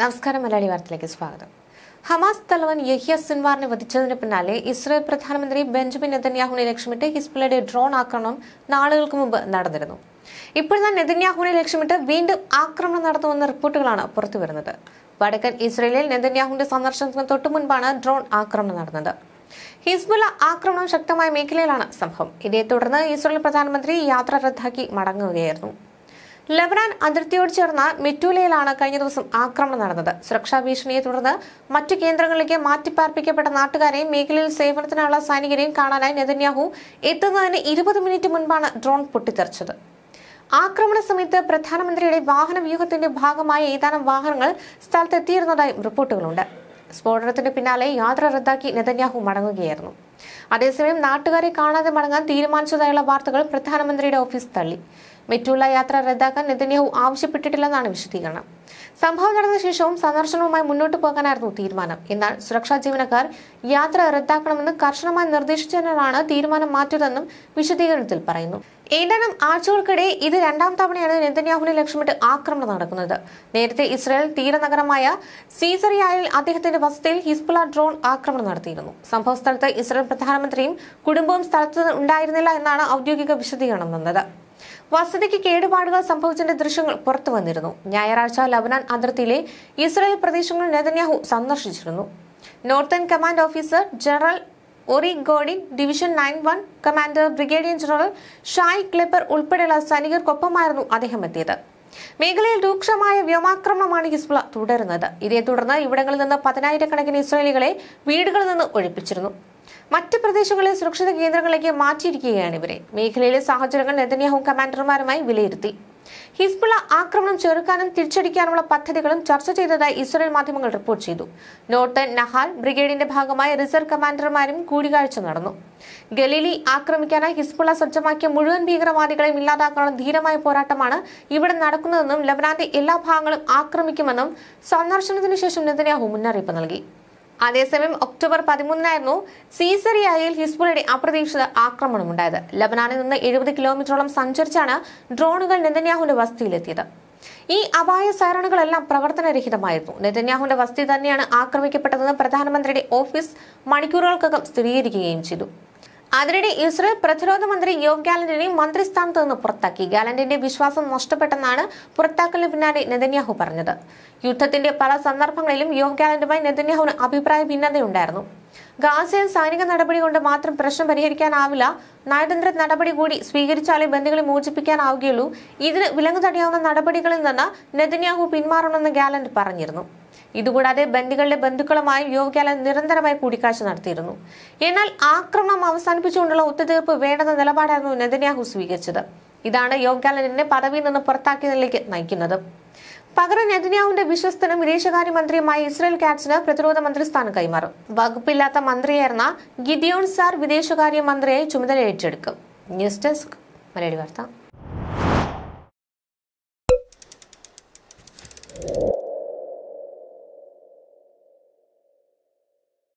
നമസ്കാരം മലയാളി വാർത്തയിലേക്ക് സ്വാഗതം ഹമാസ് തലവൻ യഹിയ സിൻവാറിനെ വധിച്ചതിന് പിന്നാലെ ഇസ്രായേൽ പ്രധാനമന്ത്രി ബെഞ്ചമിൻ നെതന്യാഹുവിനെ ലക്ഷ്യമിട്ട് ഹിസ്ബുലയുടെ ഡ്രോൺ ആക്രമണം നാളുകൾക്ക് മുമ്പ് നടന്നിരുന്നു ഇപ്പോഴാണ് നെതന്യാഹുവിനെ ലക്ഷ്യമിട്ട് വീണ്ടും ആക്രമണം നടത്തുമെന്ന റിപ്പോർട്ടുകളാണ് പുറത്തുവരുന്നത് വടക്കൻ ഇസ്രയേലിൽ നെതന്യാഹുവിന്റെ സന്ദർശനത്തിന് തൊട്ടു മുൻപാണ് ഡ്രോൺ ആക്രമണം നടന്നത് ഹിസ്ബുല ആക്രമണം ശക്തമായ മേഖലയിലാണ് സംഭവം ഇതേ തുടർന്ന് ഇസ്രായേൽ പ്രധാനമന്ത്രി യാത്ര റദ്ദാക്കി മടങ്ങുകയായിരുന്നു ലബനാൻ അതിർത്തിയോട് ചേർന്ന മിറ്റൂലയിലാണ് കഴിഞ്ഞ ദിവസം ആക്രമണം നടന്നത് സുരക്ഷാ ഭീഷണിയെ തുടർന്ന് മറ്റു കേന്ദ്രങ്ങളിലേക്ക് മാറ്റിപ്പാർപ്പിക്കപ്പെട്ട നാട്ടുകാരെയും മേഖലയിൽ സേവനത്തിനുള്ള സൈനികരെയും കാണാനായി നെതന്യാഹു എത്തുന്നതിന് ഇരുപത് മിനിറ്റ് മുൻപാണ് ഡ്രോൺ പൊട്ടിത്തെറിച്ചത് ആക്രമണ സമയത്ത് പ്രധാനമന്ത്രിയുടെ വാഹന വ്യൂഹത്തിന്റെ ഭാഗമായ ഏതാനും വാഹനങ്ങൾ സ്ഥലത്തെത്തിയിരുന്നതായും റിപ്പോർട്ടുകളുണ്ട് സ്ഫോടനത്തിന് പിന്നാലെ യാത്ര റദ്ദാക്കി നെതന്യാഹു മടങ്ങുകയായിരുന്നു അതേസമയം നാട്ടുകാരെ കാണാതെ മടങ്ങാൻ തീരുമാനിച്ചതായുള്ള വാർത്തകൾ പ്രധാനമന്ത്രിയുടെ ഓഫീസ് തള്ളി മെറ്റുള്ള യാത്ര റദ്ദാക്കാൻ നെതന്യാഹു ആവശ്യപ്പെട്ടിട്ടില്ലെന്നാണ് വിശദീകരണം സംഭവം നടന്ന ശേഷവും സന്ദർശനവുമായി മുന്നോട്ട് പോകാനായിരുന്നു തീരുമാനം എന്നാൽ സുരക്ഷാ ജീവനക്കാർ യാത്ര റദ്ദാക്കണമെന്ന് കർശനമായി നിർദ്ദേശിച്ചതിനാണ് തീരുമാനം മാറ്റിയതെന്നും വിശദീകരണത്തിൽ പറയുന്നു ഏതാനും ആഴ്ചകൾക്കിടെ ഇത് രണ്ടാം തവണയാണ് നെതന്യാഹുവിനെ ലക്ഷ്യമിട്ട് ആക്രമണം നടക്കുന്നത് നേരത്തെ ഇസ്രായേൽ തീരനഗരമായ സീസറിയായിൽ അദ്ദേഹത്തിന്റെ വസതിയിൽ ഹിസ്ബുല ഡ്രോൺ ആക്രമണം നടത്തിയിരുന്നു സംഭവസ്ഥലത്ത് ഇസ്രായേൽ പ്രധാനമന്ത്രിയും കുടുംബവും സ്ഥലത്ത് ഉണ്ടായിരുന്നില്ല എന്നാണ് ഔദ്യോഗിക വിശദീകരണം വന്നത് വസതിക്ക് കേടുപാടുകൾ സംഭവിച്ചതിന്റെ ദൃശ്യങ്ങൾ പുറത്തു വന്നിരുന്നു ഞായറാഴ്ച ലബനാൻ അതിർത്തിയിലെ ഇസ്രായേൽ പ്രദേശങ്ങൾ നെതന്യാഹു സന്ദർശിച്ചിരുന്നു northern command officer general Ori Gordin division nine one commander brigadier general Shai Klapper ഉൾപ്പെടെയുള്ള സൈനികർക്കൊപ്പമായിരുന്നു അദ്ദേഹം എത്തിയത് മേഖലയിൽ രൂക്ഷമായ വ്യോമാക്രമണമാണ് ഹിസ്ബുള തുടരുന്നത് ഇതേ തുടർന്ന് ഇവിടങ്ങളിൽ നിന്ന് പതിനായിരക്കണക്കിന് ഇസ്രായേലികളെ വീടുകളിൽ നിന്ന് ഒഴിപ്പിച്ചിരുന്നു മറ്റ് പ്രദേശങ്ങളിൽ സുരക്ഷിത കേന്ദ്രങ്ങളിലേക്ക് മാറ്റിയിരിക്കുകയാണ് ഇവരെ മേഖലയിലെ സാഹചര്യങ്ങൾ നെതന്യാഹു കമാൻഡർമാരുമായി വിലയിരുത്തി ഹിസ്ബുള്ള ആക്രമണം ചെറുക്കാനും തിരിച്ചടിക്കാനുമുള്ള പദ്ധതികളും ചർച്ച ചെയ്തതായി ഇസ്രായേൽ മാധ്യമങ്ങൾ റിപ്പോർട്ട് ചെയ്തു നോട്ടൻ നഹാൽ ബ്രിഗേഡിന്റെ ഭാഗമായ റിസർവ് കമാൻഡർമാരും കൂടിക്കാഴ്ച നടന്നു ഗലീലി ആക്രമിക്കാനായി ഹിസ്ബുള്ള സജ്ജമാക്കിയ മുഴുവൻ ഭീകരവാദികളെയും ഇല്ലാതാക്കാനുള്ള ധീരമായ പോരാട്ടമാണ് ഇവിടെ നടക്കുന്നതെന്നും ലബനാന്റെ എല്ലാ ഭാഗങ്ങളും ആക്രമിക്കുമെന്നും സന്ദർശനത്തിനു ശേഷം നെതന്യാഹു മുന്നറിയിപ്പ് നൽകി അതേസമയം ഒക്ടോബർ പതിമൂന്നിനായിരുന്നു സീസറിയായിൽ ഹിസ്ബുളയുടെ അപ്രതീക്ഷിത ഉണ്ടായത് ലബനാനിൽ നിന്ന് എഴുപത് കിലോമീറ്ററോളം സഞ്ചരിച്ചാണ് ഡ്രോണുകൾ നെതന്യാഹുന്റെ വസ്തിയിലെത്തിയത് ഈ അപായ സൈറണുകളെല്ലാം പ്രവർത്തനരഹിതമായിരുന്നു നെതന്യാഹുന്റെ വസ്തി തന്നെയാണ് ആക്രമിക്കപ്പെട്ടതെന്ന് പ്രധാനമന്ത്രിയുടെ ഓഫീസ് മണിക്കൂറുകൾക്കകം സ്ഥിരീകരിക്കുകയും ചെയ്തു അതിനിടെ ഇസ്രയേൽ പ്രതിരോധ മന്ത്രി യോവ് ഗാലന്റിനെ മന്ത്രിസ്ഥാനത്ത് നിന്ന് പുറത്താക്കി ഗാലന്റിന്റെ വിശ്വാസം നഷ്ടപ്പെട്ടെന്നാണ് പുറത്താക്കലിന് പിന്നാലെ നെതന്യാഹു പറഞ്ഞത് യുദ്ധത്തിന്റെ പല സന്ദർഭങ്ങളിലും യോവ് ഗാലന്റുമായി നെതന്യാഹുവിന് അഭിപ്രായ ഭിന്നതയുണ്ടായിരുന്നു ഗാസയിൽ സൈനിക നടപടി കൊണ്ട് മാത്രം പ്രശ്നം പരിഹരിക്കാനാവില്ല നയതന്ത്ര നടപടി കൂടി സ്വീകരിച്ചാലേ ബന്ധുക്കളെ മോചിപ്പിക്കാനാവുകയുള്ളൂ ഇതിന് വിലങ്ങു തടയാവുന്ന നടപടികളിൽ നിന്ന് നെതന്യാഹു പിന്മാറണമെന്ന് ഗാലന്റ് പറഞ്ഞിരുന്നു ഇതുകൂടാതെ ബന്ദികളുടെ ബന്ധുക്കളുമായും യോഗ്യാല നിരന്തരമായി കൂടിക്കാഴ്ച നടത്തിയിരുന്നു എന്നാൽ ആക്രമണം അവസാനിപ്പിച്ചുകൊണ്ടുള്ള ഒത്തുതീർപ്പ് വേണ്ടെന്ന നിലപാടായിരുന്നു നെതന്യാഹു സ്വീകരിച്ചത് ഇതാണ് യോഗ്യാലനെ പദവിയിൽ നിന്ന് പുറത്താക്കിയതിലേക്ക് നയിക്കുന്നത് പകരം നെതന്യാഹുവിന്റെ വിശ്വസ്തനും വിദേശകാര്യമന്ത്രിയുമായ ഇസ്രയേൽ കാറ്റ്സിന് പ്രതിരോധ സ്ഥാനം കൈമാറും വകുപ്പില്ലാത്ത മന്ത്രിയായിരുന്ന ഗിദിയോൺ സാർ വിദേശകാര്യമന്ത്രിയായി ചുമതല ഏറ്റെടുക്കും ന്യൂസ് ഡെസ്ക് മലയാളി വാർത്ത